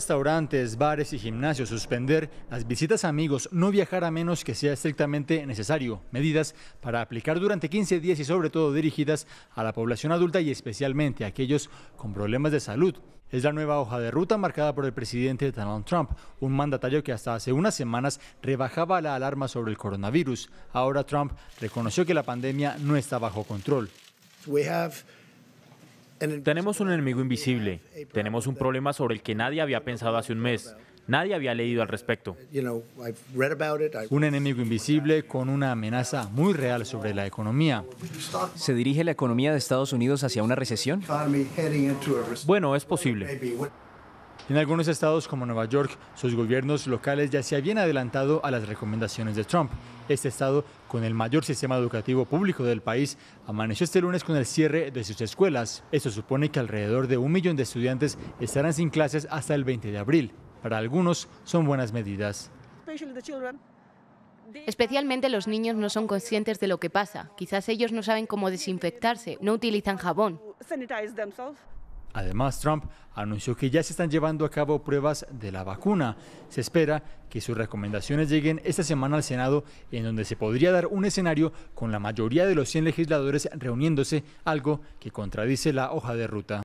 restaurantes, bares y gimnasios suspender, las visitas a amigos no viajar a menos que sea estrictamente necesario. Medidas para aplicar durante 15 días y sobre todo dirigidas a la población adulta y especialmente a aquellos con problemas de salud. Es la nueva hoja de ruta marcada por el presidente Donald Trump, un mandatario que hasta hace unas semanas rebajaba la alarma sobre el coronavirus. Ahora Trump reconoció que la pandemia no está bajo control. We have... Tenemos un enemigo invisible, tenemos un problema sobre el que nadie había pensado hace un mes, nadie había leído al respecto. Un enemigo invisible con una amenaza muy real sobre la economía. ¿Se dirige la economía de Estados Unidos hacia una recesión? Bueno, es posible. En algunos estados como Nueva York, sus gobiernos locales ya se habían adelantado a las recomendaciones de Trump. Este estado, con el mayor sistema educativo público del país, amaneció este lunes con el cierre de sus escuelas. Esto supone que alrededor de un millón de estudiantes estarán sin clases hasta el 20 de abril. Para algunos son buenas medidas. Especialmente los niños no son conscientes de lo que pasa. Quizás ellos no saben cómo desinfectarse, no utilizan jabón. Además, Trump anunció que ya se están llevando a cabo pruebas de la vacuna. Se espera que sus recomendaciones lleguen esta semana al Senado, en donde se podría dar un escenario con la mayoría de los 100 legisladores reuniéndose, algo que contradice la hoja de ruta.